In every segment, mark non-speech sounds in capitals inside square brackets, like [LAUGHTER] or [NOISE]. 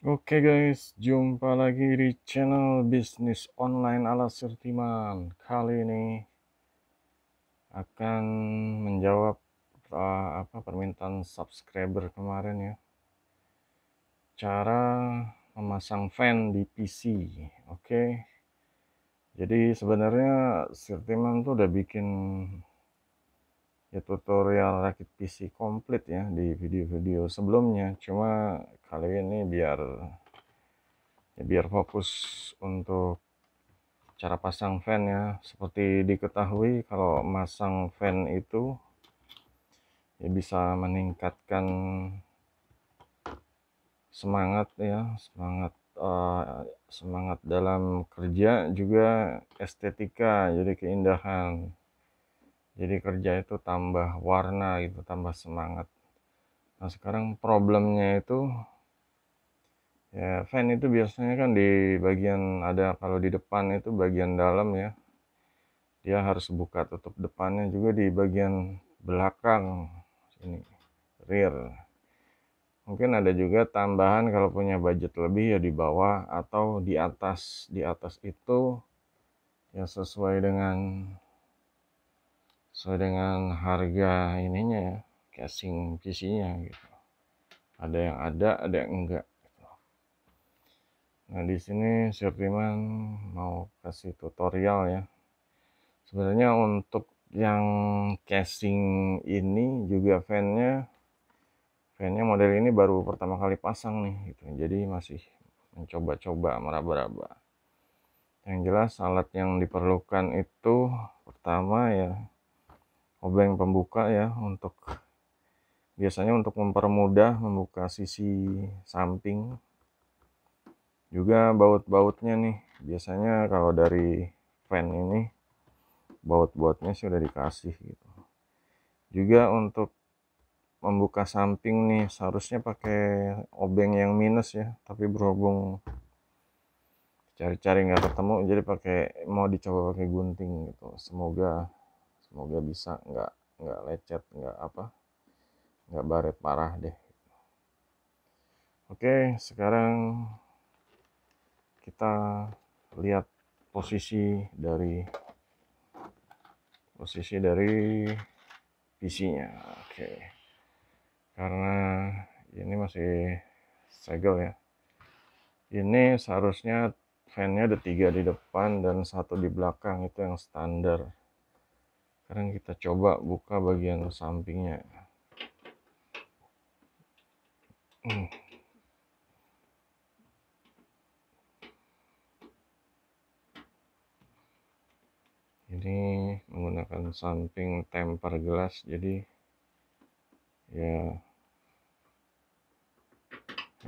Oke okay guys, jumpa lagi di channel bisnis online ala Sertiman. Kali ini akan menjawab uh, apa permintaan subscriber kemarin ya. Cara memasang fan di PC. Oke. Okay. Jadi sebenarnya Sertiman tuh udah bikin ya tutorial rakit PC komplit ya di video-video sebelumnya cuma kali ini biar ya biar fokus untuk cara pasang fan ya seperti diketahui kalau masang fan itu ya bisa meningkatkan semangat ya semangat uh, semangat dalam kerja juga estetika jadi keindahan jadi kerja itu tambah warna gitu tambah semangat nah sekarang problemnya itu ya fan itu biasanya kan di bagian ada kalau di depan itu bagian dalam ya dia harus buka tutup depannya juga di bagian belakang sini rear mungkin ada juga tambahan kalau punya budget lebih ya di bawah atau di atas di atas itu ya sesuai dengan sesuai dengan harga ininya ya casing PC-nya gitu ada yang ada ada yang enggak gitu. nah di sini Sirtiman mau kasih tutorial ya sebenarnya untuk yang casing ini juga fan nya fan nya model ini baru pertama kali pasang nih gitu jadi masih mencoba-coba meraba-raba yang jelas alat yang diperlukan itu pertama ya obeng pembuka ya untuk [LAUGHS] biasanya untuk mempermudah membuka sisi samping juga baut-bautnya nih biasanya kalau dari fan ini baut-bautnya sudah dikasih gitu juga untuk membuka samping nih seharusnya pakai obeng yang minus ya tapi berhubung cari-cari nggak ketemu jadi pakai mau dicoba pakai gunting gitu semoga semoga bisa nggak nggak lecet nggak apa nggak baret parah deh oke sekarang kita lihat posisi dari posisi dari PC-nya. Oke. Karena ini masih segel ya. Ini seharusnya fan-nya ada tiga di depan dan satu di belakang itu yang standar sekarang kita coba buka bagian sampingnya hmm. ini menggunakan samping temper gelas jadi ya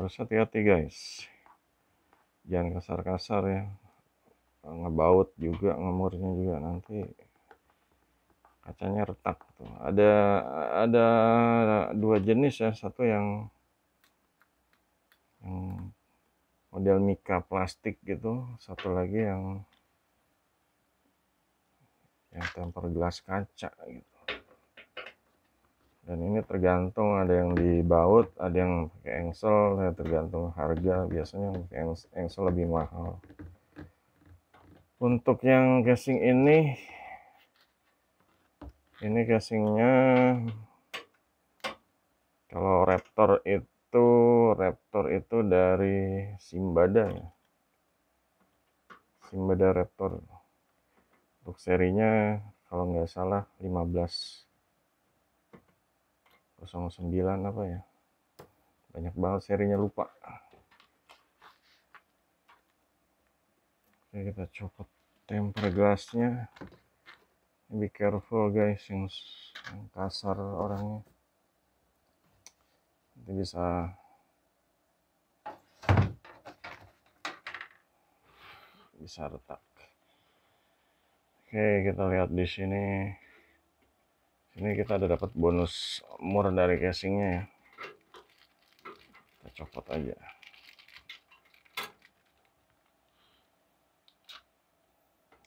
harus hati-hati guys jangan kasar-kasar ya ngebaut juga ngemurnya juga nanti kacanya retak tuh. Gitu. Ada ada dua jenis ya, satu yang yang model mika plastik gitu, satu lagi yang yang temper gelas kaca gitu. Dan ini tergantung ada yang dibaut, ada yang pakai engsel, ya tergantung harga. Biasanya yang pakai engsel lebih mahal. Untuk yang casing ini ini casingnya kalau Raptor itu Raptor itu dari Simbada ya Simbada Raptor untuk serinya kalau nggak salah 15 09 apa ya banyak banget serinya lupa Oke, kita copot temper gelasnya be careful guys yang, kasar orangnya nanti bisa bisa retak oke kita lihat di sini ini kita ada dapat bonus mur dari casingnya ya kita copot aja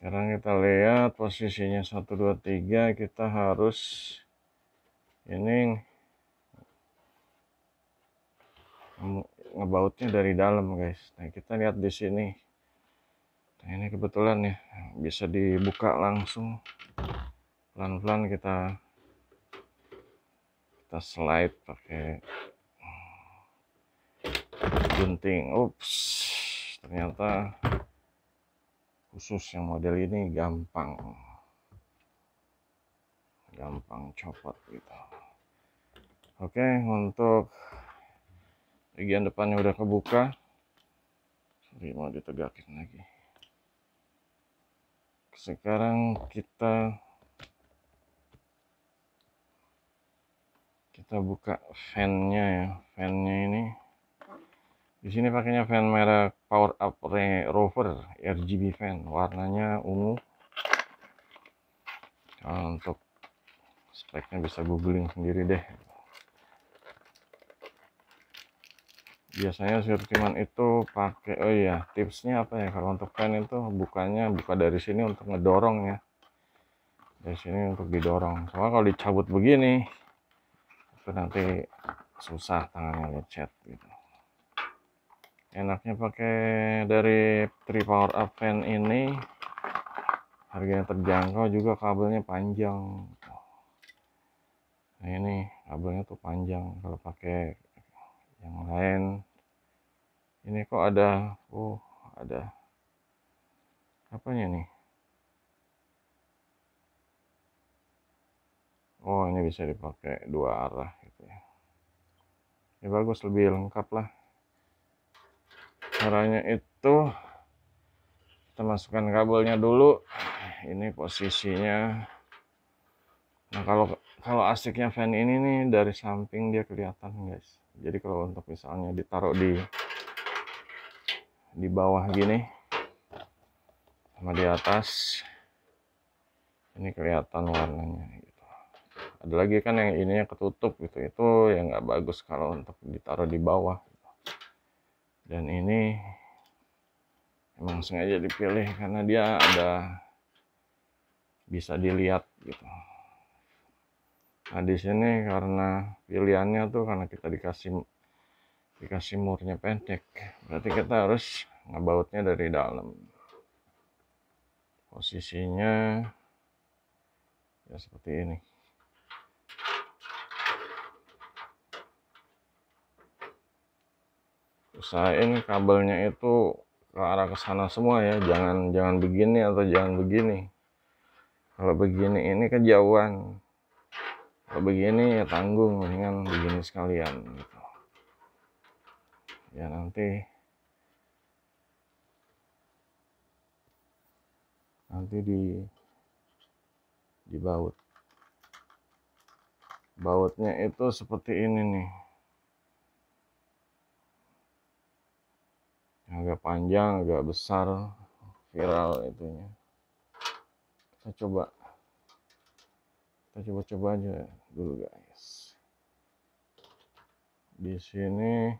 sekarang kita lihat posisinya 123 kita harus ini ngebautnya dari dalam guys nah kita lihat di sini nah ini kebetulan ya bisa dibuka langsung pelan-pelan kita kita slide pakai gunting ups ternyata khusus yang model ini gampang gampang copot gitu oke untuk bagian depannya udah kebuka sorry mau ditegakin lagi sekarang kita kita buka fan-nya ya fan-nya ini di sini pakainya fan merek Power Up Rover RGB fan, warnanya ungu. Nah, untuk speknya bisa googling sendiri deh. Biasanya sirkuitan itu pakai oh iya, tipsnya apa ya kalau untuk fan itu bukannya buka dari sini untuk ngedorong ya. Dari sini untuk didorong. Soalnya kalau dicabut begini itu nanti susah tangannya lecet gitu enaknya pakai dari Tri power up fan ini harganya terjangkau juga kabelnya panjang nah ini kabelnya tuh panjang kalau pakai yang lain ini kok ada oh ada apanya nih oh ini bisa dipakai dua arah gitu ya ini ya, bagus lebih lengkap lah caranya itu kita masukkan kabelnya dulu ini posisinya nah kalau kalau asiknya fan ini nih dari samping dia kelihatan guys jadi kalau untuk misalnya ditaruh di di bawah gini sama di atas ini kelihatan warnanya gitu ada lagi kan yang ininya ketutup gitu itu yang nggak bagus kalau untuk ditaruh di bawah dan ini emang sengaja dipilih karena dia ada bisa dilihat gitu nah di sini karena pilihannya tuh karena kita dikasih dikasih murnya pendek berarti kita harus ngebautnya dari dalam posisinya ya seperti ini usahain kabelnya itu ke arah ke sana semua ya jangan jangan begini atau jangan begini kalau begini ini kejauhan kalau begini ya tanggung dengan begini sekalian gitu ya nanti nanti di dibaut bautnya itu seperti ini nih agak panjang agak besar viral itunya kita coba kita coba-coba aja dulu guys di sini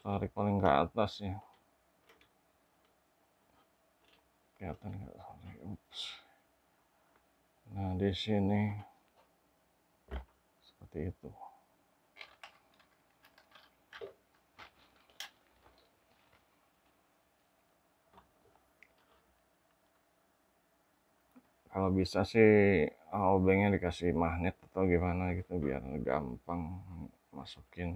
tarik paling ke atas ya Nah, di sini seperti itu. Kalau bisa sih eh, obengnya dikasih magnet atau gimana gitu biar gampang masukin.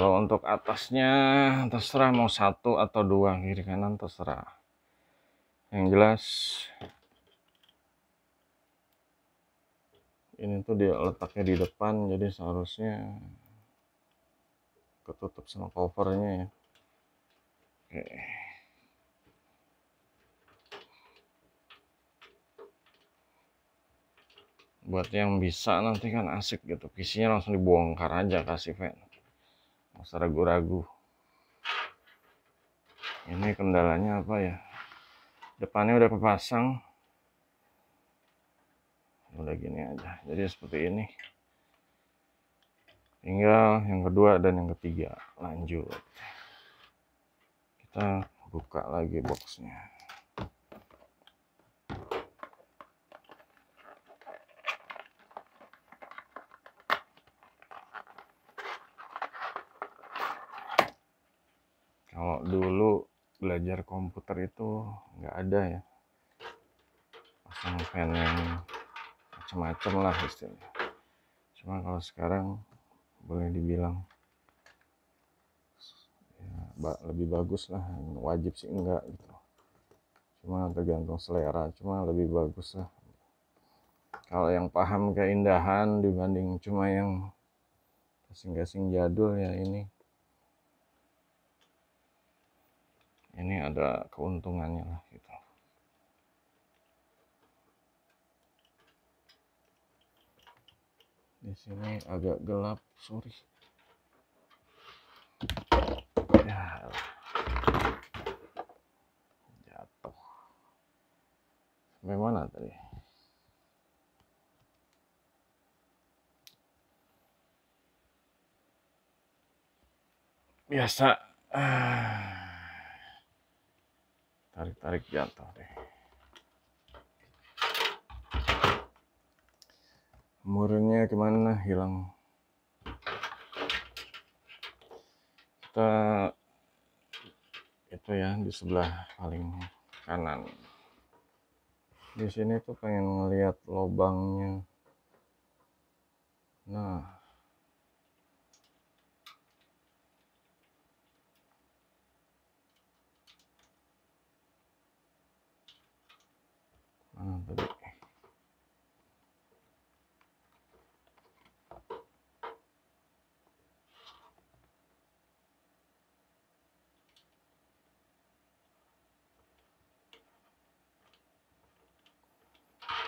kalau untuk atasnya terserah mau satu atau dua kiri kanan terserah yang jelas ini tuh dia letaknya di depan jadi seharusnya ketutup sama covernya ya oke buat yang bisa nanti kan asik gitu kisinya langsung dibongkar aja kasih fan masa ragu-ragu ini kendalanya apa ya depannya udah kepasang udah gini aja jadi seperti ini tinggal yang kedua dan yang ketiga lanjut kita buka lagi boxnya kalau dulu belajar komputer itu nggak ada ya pasang fan yang macam-macam lah istilahnya cuma kalau sekarang boleh dibilang ya, lebih bagus lah wajib sih enggak gitu cuma tergantung selera cuma lebih bagus lah kalau yang paham keindahan dibanding cuma yang gasing-gasing jadul ya ini ini ada keuntungannya lah gitu di sini agak gelap sorry ya jatuh sampai tadi biasa ah tarik-tarik jatuh deh murnya kemana hilang kita itu ya di sebelah paling kanan di sini tuh pengen ngelihat lobangnya nah Apa ah,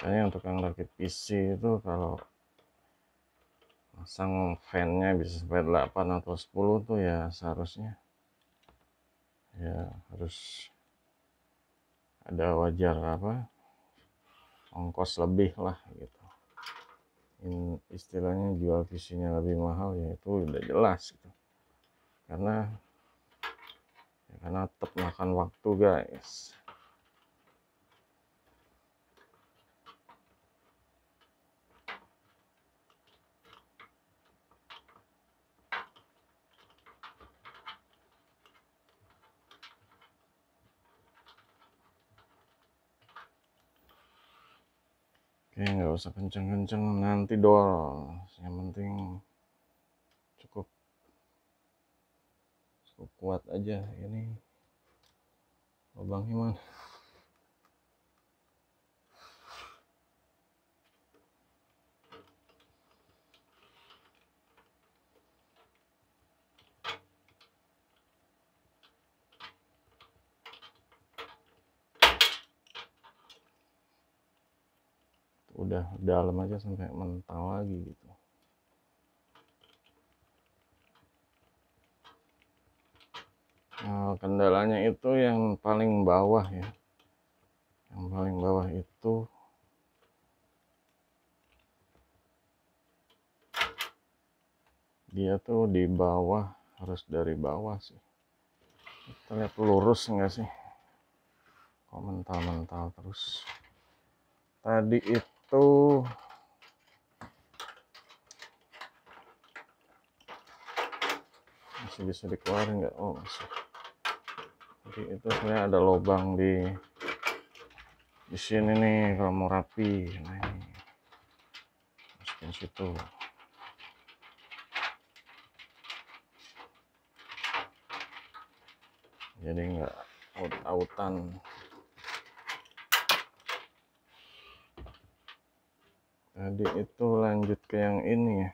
Kayaknya yang tukang rakit PC itu kalau pasang fan-nya bisa sampai 8 atau 10 tuh ya seharusnya ya harus ada wajar apa ongkos lebih lah gitu In, istilahnya jual visinya lebih mahal ya itu udah jelas gitu karena ya karena tetap makan waktu guys Oke, nggak usah kenceng-kenceng nanti dol. Yang penting cukup cukup kuat aja ini lubangnya mana. udah dalam aja sampai mental lagi gitu nah, kendalanya itu yang paling bawah ya yang paling bawah itu dia tuh di bawah harus dari bawah sih kita lihat lurus enggak sih kok mental-mental terus tadi itu satu masih bisa dikeluarin nggak oh masih jadi itu saya ada lubang di di sini nih kalau mau rapi nah ini masukin situ jadi nggak out-outan tadi itu lanjut ke yang ini ya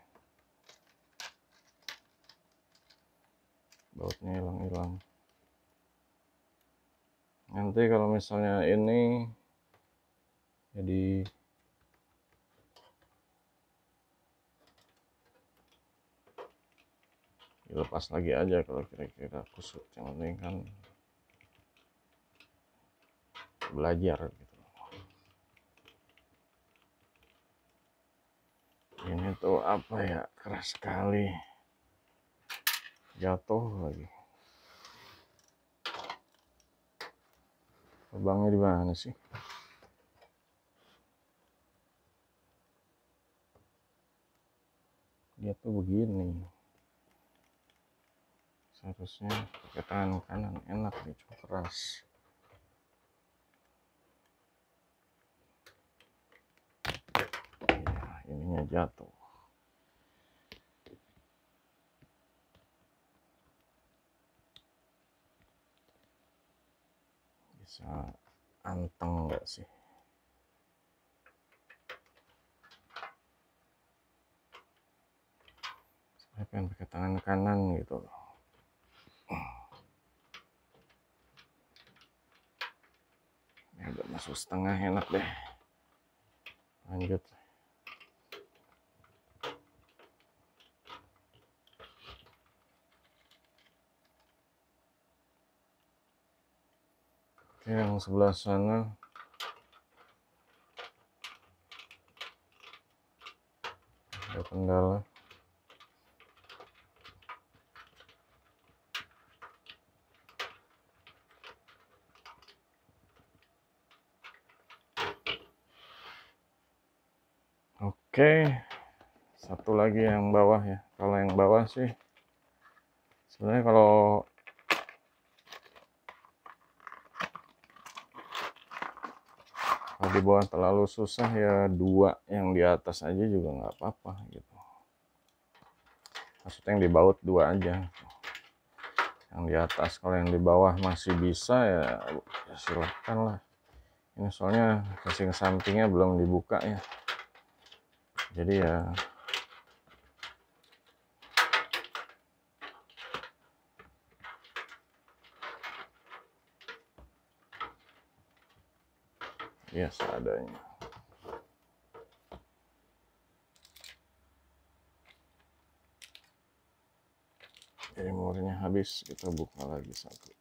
bautnya hilang-hilang nanti kalau misalnya ini jadi dilepas lagi aja kalau kira-kira kusut yang penting kan belajar gitu. ini tuh apa ya keras sekali jatuh lagi lubangnya di mana sih dia tuh begini seharusnya pakai tangan kanan enak nih cukup keras ininya jatuh bisa anteng nggak sih saya pengen pakai tangan kanan gitu loh ini agak masuk setengah enak deh lanjut yang sebelah sana ada kendala Oke, satu lagi yang bawah ya. Kalau yang bawah sih, sebenarnya kalau kalau di bawah terlalu susah ya dua yang di atas aja juga nggak apa-apa gitu maksudnya yang di baut dua aja yang di atas kalau yang di bawah masih bisa ya, ya silahkan lah ini soalnya casing sampingnya belum dibuka ya jadi ya ya seadanya jadi murnya habis kita buka lagi satu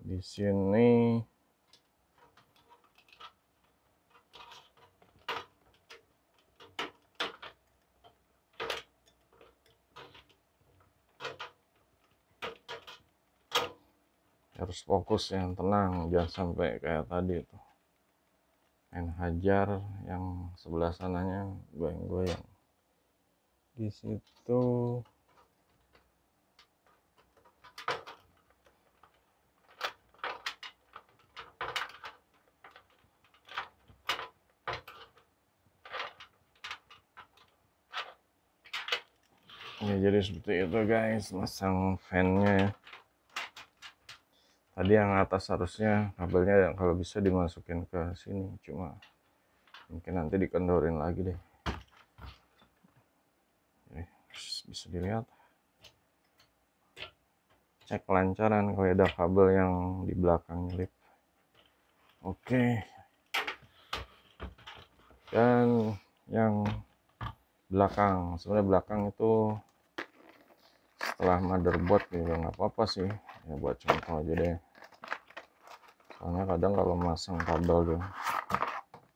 di sini harus fokus yang tenang jangan sampai kayak tadi itu main hajar yang sebelah sananya goyang-goyang di situ ya jadi seperti itu guys masang fannya ya tadi yang atas harusnya kabelnya yang kalau bisa dimasukin ke sini cuma mungkin nanti dikendorin lagi deh bisa dilihat cek kelancaran kalau ada kabel yang di belakang lip oke dan yang belakang sebenarnya belakang itu setelah motherboard juga nggak apa-apa sih ya buat contoh aja deh karena kadang kalau masang kabel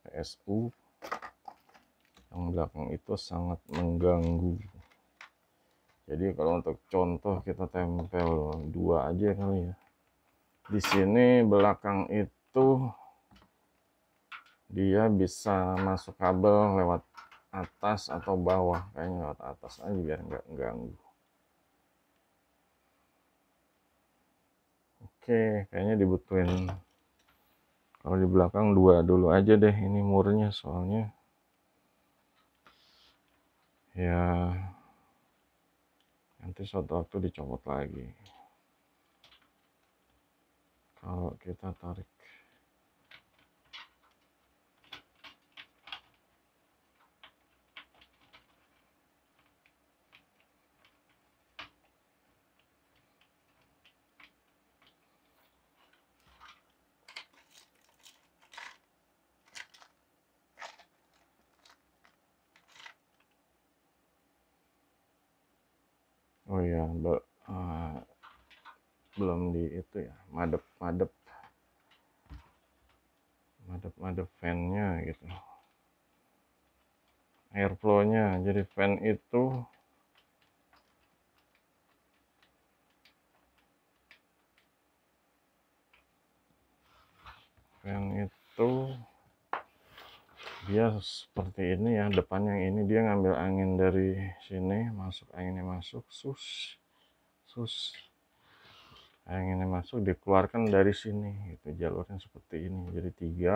PSU yang belakang itu sangat mengganggu jadi kalau untuk contoh kita tempel dua aja kali ya di sini belakang itu dia bisa masuk kabel lewat atas atau bawah kayaknya lewat atas aja biar nggak ganggu oke kayaknya dibutuhin kalau di belakang dua dulu aja deh ini murnya soalnya ya nanti suatu waktu dicopot lagi kalau kita tarik oh ya be, uh, belum di itu ya madep madep madep madep fannya gitu nya, jadi fan itu fan itu dia seperti ini ya depan yang ini dia ngambil angin dari sini masuk anginnya masuk sus sus anginnya masuk dikeluarkan dari sini itu jalurnya seperti ini jadi tiga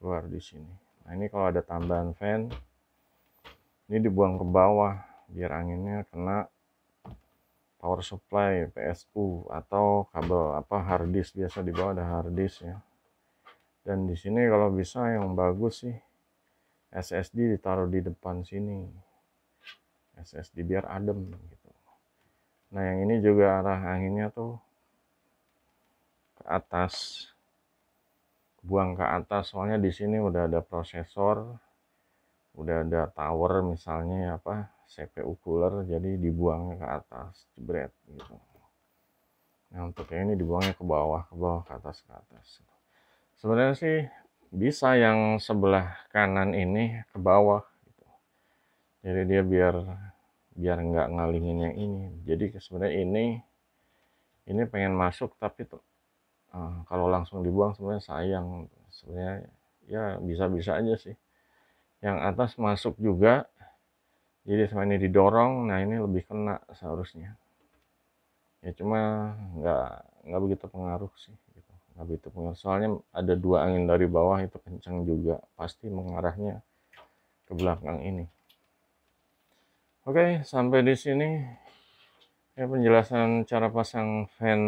keluar di sini nah ini kalau ada tambahan fan ini dibuang ke bawah biar anginnya kena power supply PSU atau kabel apa hard disk biasa di bawah ada hard disk ya dan di sini kalau bisa yang bagus sih SSD ditaruh di depan sini SSD biar adem gitu nah yang ini juga arah anginnya tuh ke atas buang ke atas soalnya di sini udah ada prosesor udah ada tower misalnya apa CPU cooler jadi dibuang ke atas jebret gitu nah untuk yang ini dibuangnya ke bawah ke bawah ke atas ke atas sebenarnya sih bisa yang sebelah kanan ini ke bawah gitu. jadi dia biar biar nggak ngalingin yang ini jadi sebenarnya ini ini pengen masuk tapi tuh, uh, kalau langsung dibuang sebenarnya sayang sebenarnya ya bisa-bisa aja sih yang atas masuk juga jadi sama ini didorong nah ini lebih kena seharusnya ya cuma nggak nggak begitu pengaruh sih tapi itu soalnya ada dua angin dari bawah itu kencang juga pasti mengarahnya ke belakang ini oke sampai di sini ya penjelasan cara pasang fan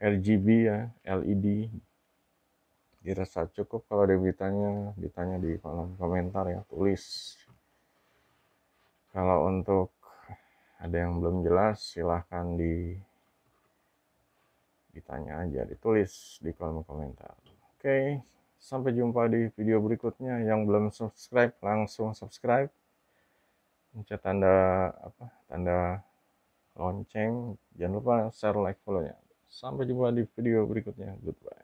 RGB ya LED dirasa cukup kalau ada ditanya ditanya di kolom komentar ya tulis kalau untuk ada yang belum jelas silahkan di ditanya aja ditulis di kolom komentar oke sampai jumpa di video berikutnya yang belum subscribe langsung subscribe pencet tanda apa tanda lonceng jangan lupa share like follow nya sampai jumpa di video berikutnya goodbye